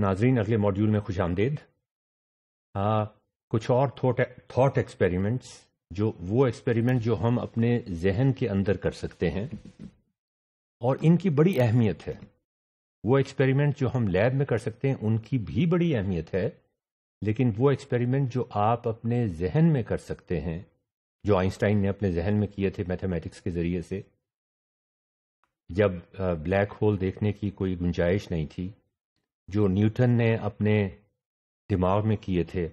नाजरीन अगले मॉड्यूल में खुश आमदेद कुछ और थॉट एक्सपेरिमेंट्स जो वो एक्सपेरिमेंट जो हम अपने जहन के अंदर कर सकते हैं और इनकी बड़ी अहमियत है वो एक्सपेरिमेंट जो हम लैब में कर सकते हैं उनकी भी बड़ी अहमियत है लेकिन वो एक्सपेरिमेंट जो आप अपने जहन में कर सकते हैं जो आइंस्टाइन ने अपने जहन में किए थे मैथमेटिक्स के ज़रिए से जब ब्लैक होल देखने की कोई गुंजाइश नहीं थी जो न्यूटन ने अपने दिमाग में किए थे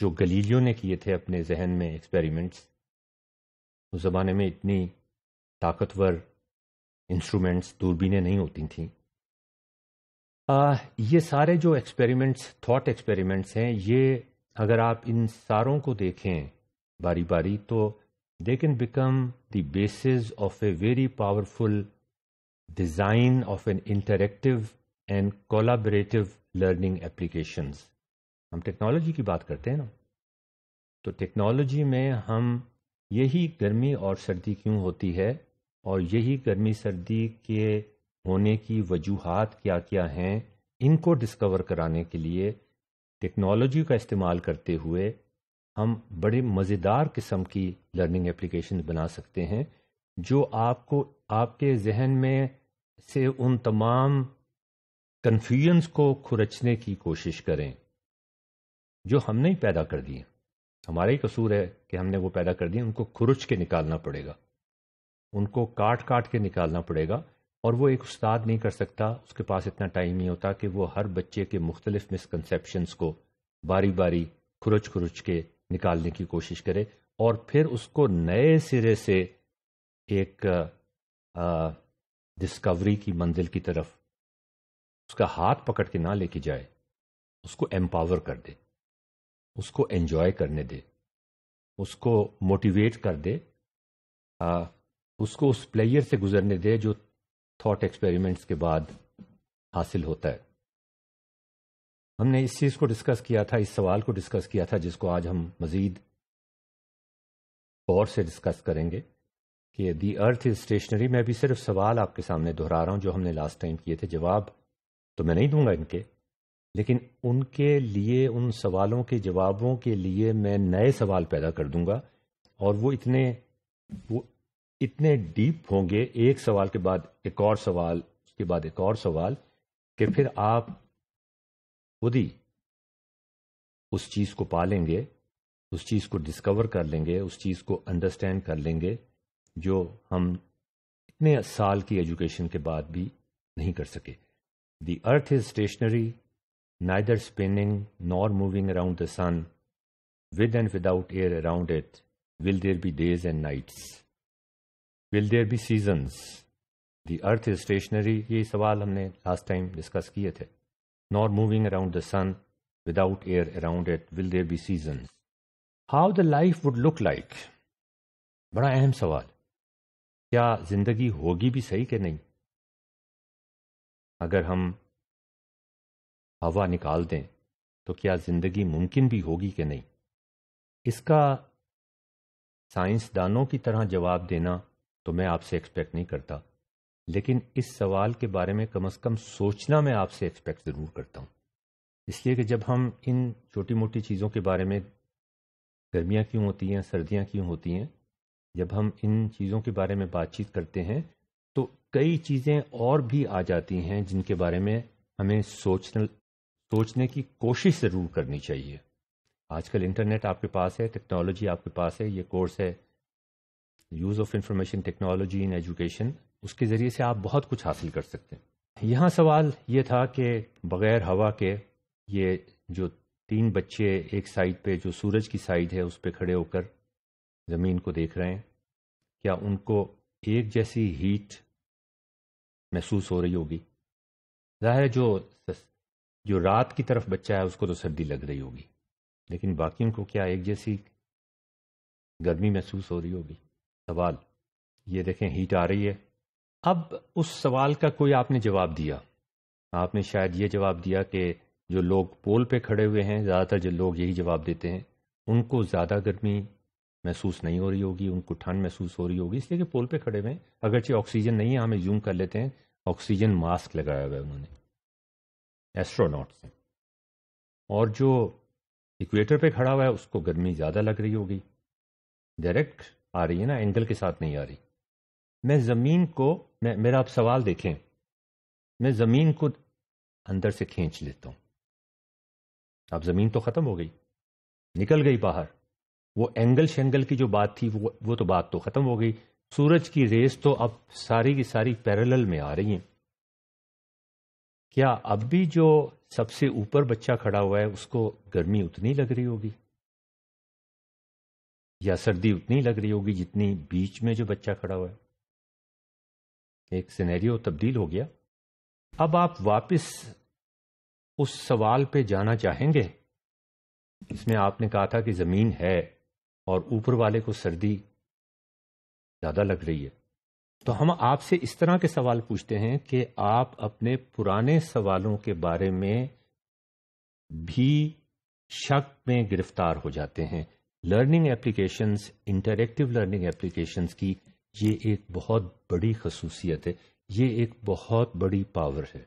जो गलीलियों ने किए थे अपने जहन में एक्सपेरिमेंट्स उस ज़माने में इतनी ताकतवर इंस्ट्रूमेंट्स दूरबीनें नहीं होती थीं ये सारे जो एक्सपेरिमेंट्स थॉट एक्सपेरिमेंट्स हैं ये अगर आप इन सारों को देखें बारी बारी तो they can become the basis of a very powerful design of an interactive and collaborative learning applications हम टेक्नोलॉजी की बात करते हैं ना तो टेक्नोलॉजी में हम यही गर्मी और सर्दी क्यों होती है और यही गर्मी सर्दी के होने की वजूहत क्या क्या हैं इनको डिस्कवर कराने के लिए टेक्नोलॉजी का इस्तेमाल करते हुए हम बड़े मज़ेदार किस्म की लर्निंग एप्लीकेशन बना सकते हैं जो आपको आपके जहन में से उन तमाम कन्फ्यूजन्स को खुरचने की कोशिश करें जो हमने ही पैदा कर दिए हमारा ही कसूर है कि हमने वो पैदा कर दिए उनको खुरच के निकालना पड़ेगा उनको काट काट के निकालना पड़ेगा और वो एक उस्ताद नहीं कर सकता उसके पास इतना टाइम नहीं होता कि वो हर बच्चे के मुख्तलिफ मिसकनसेप्शंस को बारी बारी खुरच खुरच के निकालने की कोशिश करे और फिर उसको नए सिरे से एक डिस्कवरी की मंजिल की तरफ उसका हाथ पकड़ के ना लेके जाए उसको एम्पावर कर दे उसको एंजॉय करने दे उसको मोटिवेट कर दे आ, उसको उस प्लेयर से गुजरने दे जो थॉट एक्सपेरिमेंट्स के बाद हासिल होता है हमने इस चीज को डिस्कस किया था इस सवाल को डिस्कस किया था जिसको आज हम मजीद और से डिस्कस करेंगे कि दी अर्थ इज स्टेशनरी मैं भी सिर्फ सवाल आपके सामने दोहरा रहा हूं जो हमने लास्ट टाइम किए थे जवाब तो मैं नहीं दूंगा इनके लेकिन उनके लिए उन सवालों के जवाबों के लिए मैं नए सवाल पैदा कर दूंगा और वो इतने वो इतने डीप होंगे एक सवाल के बाद एक और सवाल उसके बाद एक और सवाल कि फिर आप खुद ही उस चीज को पा लेंगे उस चीज को डिस्कवर कर लेंगे उस चीज को अंडरस्टैंड कर लेंगे जो हम इतने साल की एजुकेशन के बाद भी नहीं कर सके The earth is stationary, neither spinning nor moving around the sun. With and without air around it, will there be days and nights? Will there be seasons? The earth is stationary, ये सवाल हमने last time discuss किए थे. Nor moving around the sun, without air around it, will there be seasons? How the life would look like? बड़ा अहम सवाल क्या जिंदगी होगी भी सही कि नहीं अगर हम हवा निकाल दें तो क्या जिंदगी मुमकिन भी होगी कि नहीं इसका साइंसदानों की तरह जवाब देना तो मैं आपसे एक्सपेक्ट नहीं करता लेकिन इस सवाल के बारे में कम अज़ कम सोचना मैं आपसे एक्सपेक्ट ज़रूर करता हूँ इसलिए कि जब हम इन छोटी मोटी चीज़ों के बारे में गर्मियाँ क्यों होती हैं सर्दियाँ क्यों होती हैं जब हम इन चीज़ों के बारे में बातचीत करते हैं तो कई चीजें और भी आ जाती हैं जिनके बारे में हमें सोचने सोचने की कोशिश जरूर करनी चाहिए आजकल इंटरनेट आपके पास है टेक्नोलॉजी आपके पास है ये कोर्स है use of information technology in education उसके जरिए से आप बहुत कुछ हासिल कर सकते हैं यहाँ सवाल ये था कि बगैर हवा के ये जो तीन बच्चे एक साइड पे जो सूरज की साइड है उस पर खड़े होकर ज़मीन को देख रहे हैं क्या उनको एक जैसी हीट महसूस हो रही होगी जाहिर है जो जो रात की तरफ बच्चा है उसको तो सर्दी लग रही होगी लेकिन बाकियों को क्या एक जैसी गर्मी महसूस हो रही होगी सवाल ये देखें हीट आ रही है अब उस सवाल का कोई आपने जवाब दिया आपने शायद ये जवाब दिया कि जो लोग पोल पे खड़े हुए हैं ज़्यादातर जो लोग यही जवाब देते हैं उनको ज़्यादा गर्मी महसूस नहीं हो रही होगी उनको ठंड महसूस हो रही होगी इसलिए कि पोल पे खड़े हुए हैं अगरचे ऑक्सीजन नहीं है हमें जूम कर लेते हैं ऑक्सीजन मास्क लगाया हुआ है उन्होंने एस्ट्रोनॉट से और जो इक्वेटर पे खड़ा हुआ है उसको गर्मी ज़्यादा लग रही होगी डायरेक्ट आ रही है ना एंगल के साथ नहीं आ रही मैं ज़मीन को मैं मेरा आप सवाल देखें मैं ज़मीन को अंदर से खींच लेता हूँ अब ज़मीन तो ख़त्म हो गई निकल गई बाहर वो एंगल शेंगल की जो बात थी वो वो तो बात तो ख़त्म हो गई सूरज की रेस तो अब सारी की सारी पैरेलल में आ रही है क्या अब भी जो सबसे ऊपर बच्चा खड़ा हुआ है उसको गर्मी उतनी लग रही होगी या सर्दी उतनी लग रही होगी जितनी बीच में जो बच्चा खड़ा हुआ है एक सिनेरियो तब्दील हो गया अब आप वापस उस सवाल पे जाना चाहेंगे इसमें आपने कहा था कि ज़मीन है और ऊपर वाले को सर्दी ज्यादा लग रही है तो हम आपसे इस तरह के सवाल पूछते हैं कि आप अपने पुराने सवालों के बारे में भी शक में गिरफ्तार हो जाते हैं learning applications interactive learning applications की ये एक बहुत बड़ी खसूसियत है ये एक बहुत बड़ी पावर है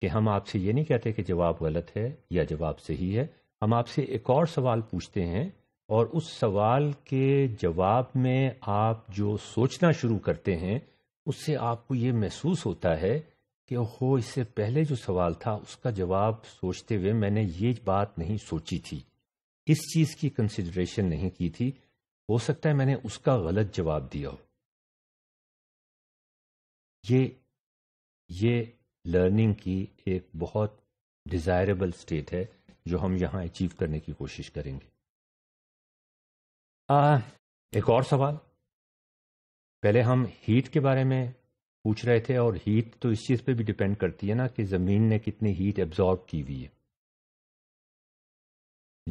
कि हम आपसे ये नहीं कहते कि जवाब गलत है या जवाब सही है हम आपसे एक और सवाल पूछते हैं और उस सवाल के जवाब में आप जो सोचना शुरू करते हैं उससे आपको ये महसूस होता है कि हो इससे पहले जो सवाल था उसका जवाब सोचते हुए मैंने ये बात नहीं सोची थी इस चीज़ की कंसिडरेशन नहीं की थी हो सकता है मैंने उसका गलत जवाब दिया हो ये ये लर्निंग की एक बहुत डिज़ायरेबल स्टेट है जो हम यहाँ अचीव करने की कोशिश करेंगे आ, एक और सवाल पहले हम हीट के बारे में पूछ रहे थे और हीट तो इस चीज पे भी डिपेंड करती है ना कि जमीन ने कितनी हीट एब्जॉर्ब की हुई है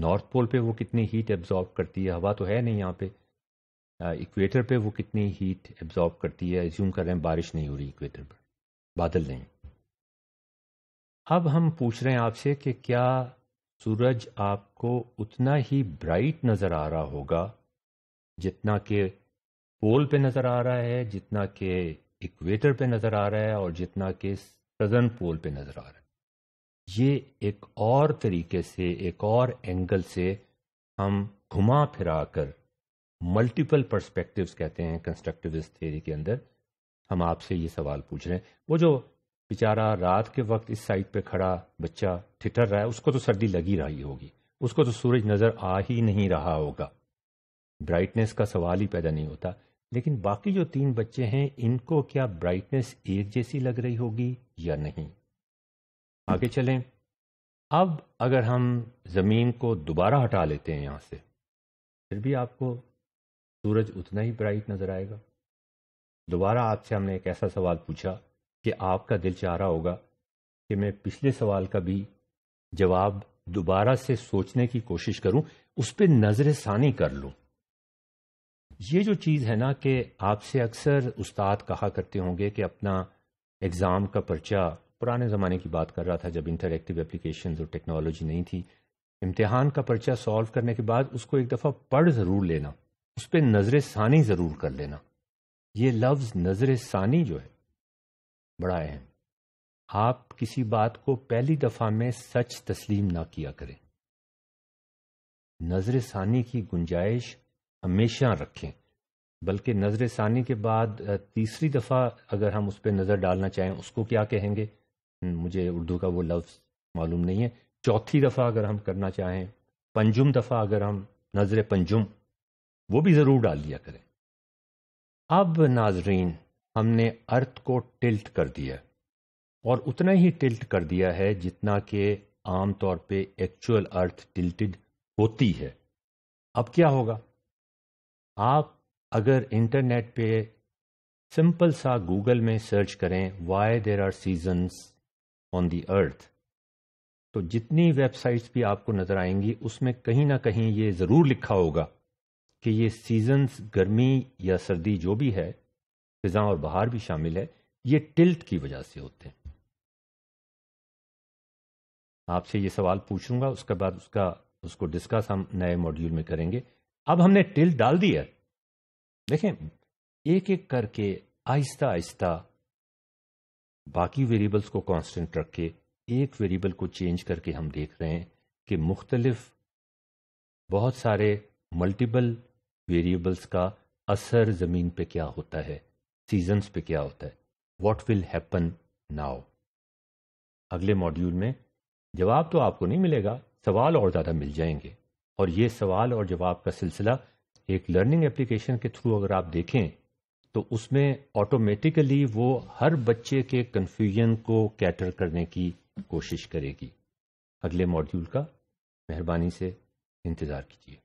नॉर्थ पोल पे वो कितनी हीट एब्जॉर्ब करती है हवा तो है नहीं यहाँ पे इक्वेटर पे वो कितनी हीट एब्जॉर्ब करती है एज्यूम कर रहे हैं बारिश नहीं हो रही इक्वेटर पर बादल नहीं अब हम पूछ रहे हैं आपसे कि क्या सूरज आपको उतना ही ब्राइट नज़र आ रहा होगा जितना के पोल पे नजर आ रहा है जितना के इक्वेटर पे नजर आ रहा है और जितना के सदर्न पोल पे नजर आ रहा है ये एक और तरीके से एक और एंगल से हम घुमा फिरा कर मल्टीपल परस्पेक्टिव कहते हैं कंस्ट्रक्टिविस्ट थेरी के अंदर हम आपसे ये सवाल पूछ रहे हैं वो जो बेचारा रात के वक्त इस साइड पे खड़ा बच्चा ठिठर रहा है उसको तो सर्दी लगी रही होगी उसको तो सूरज नजर आ ही नहीं रहा होगा ब्राइटनेस का सवाल ही पैदा नहीं होता लेकिन बाकी जो तीन बच्चे हैं इनको क्या ब्राइटनेस एक जैसी लग रही होगी या नहीं आगे चलें अब अगर हम ज़मीन को दोबारा हटा लेते हैं यहां से फिर भी आपको सूरज उतना ही ब्राइट नज़र आएगा दोबारा आपसे हमने एक ऐसा सवाल पूछा कि आपका दिल चाह रहा होगा कि मैं पिछले सवाल का भी जवाब दोबारा से सोचने की कोशिश करूं उस पर नजर सानी कर लूं ये जो चीज़ है ना कि आपसे अक्सर उस्ताद कहा करते होंगे कि अपना एग्ज़ाम का पर्चा पुराने ज़माने की बात कर रहा था जब इंटरैक्टिव एप्लीकेशन और टेक्नोलॉजी नहीं थी इम्तिहान का पर्चा सॉल्व करने के बाद उसको एक दफ़ा पढ़ ज़रूर लेना उस पर नज़र सानी ज़रूर कर लेना ये लफ्ज़ नज़र सानी जो है बड़ा अहम आप किसी बात को पहली दफ़ा में सच तस्लीम ना किया करें नज़र सानी की गुंजाइश हमेशा रखें बल्कि नज़र सानी के बाद तीसरी दफ़ा अगर हम उस पर नज़र डालना चाहें उसको क्या कहेंगे हम्म, मुझे उर्दू का वो लफ्ज़ मालूम नहीं है चौथी दफ़ा अगर हम करना चाहें पंजुम दफ़ा अगर हम नज़र पंजुम वो भी ज़रूर डाल दिया करें अब नाजरीन हमने अर्थ को टिल्ट कर दिया और उतना ही टिल्ट कर दिया है जितना कि आम तौर पे एक्चुअल अर्थ टिल्टेड होती है अब क्या होगा आप अगर इंटरनेट पे सिंपल सा गूगल में सर्च करें why there are seasons on the earth तो जितनी वेबसाइट्स भी आपको नज़र आएंगी उसमें कहीं ना कहीं ये ज़रूर लिखा होगा कि ये सीजन्स गर्मी या सर्दी जो भी है फिजा और बाहर भी शामिल है ये टिल्ट की वजह से होते हैं आपसे ये सवाल पूछूंगा उसके बाद उसका उसको डिस्कस हम नए मॉड्यूल में करेंगे अब हमने टिल डाल दिया देखें एक एक करके आहिस्ता आहिस्ता बाकी वेरिएबल्स को कांस्टेंट रख के एक वेरिएबल को चेंज करके हम देख रहे हैं कि मुख्तलिफ बहुत सारे मल्टीपल वेरिएबल्स का असर ज़मीन पे क्या होता है सीजन्स पे क्या होता है व्हाट विल हैपन नाउ अगले मॉड्यूल में जवाब तो आपको नहीं मिलेगा सवाल और ज़्यादा मिल जाएंगे और ये सवाल और जवाब का सिलसिला एक लर्निंग एप्लीकेशन के थ्रू अगर आप देखें तो उसमें ऑटोमेटिकली वो हर बच्चे के कन्फ्यूजन को कैटर करने की कोशिश करेगी अगले मॉड्यूल का मेहरबानी से इंतज़ार कीजिए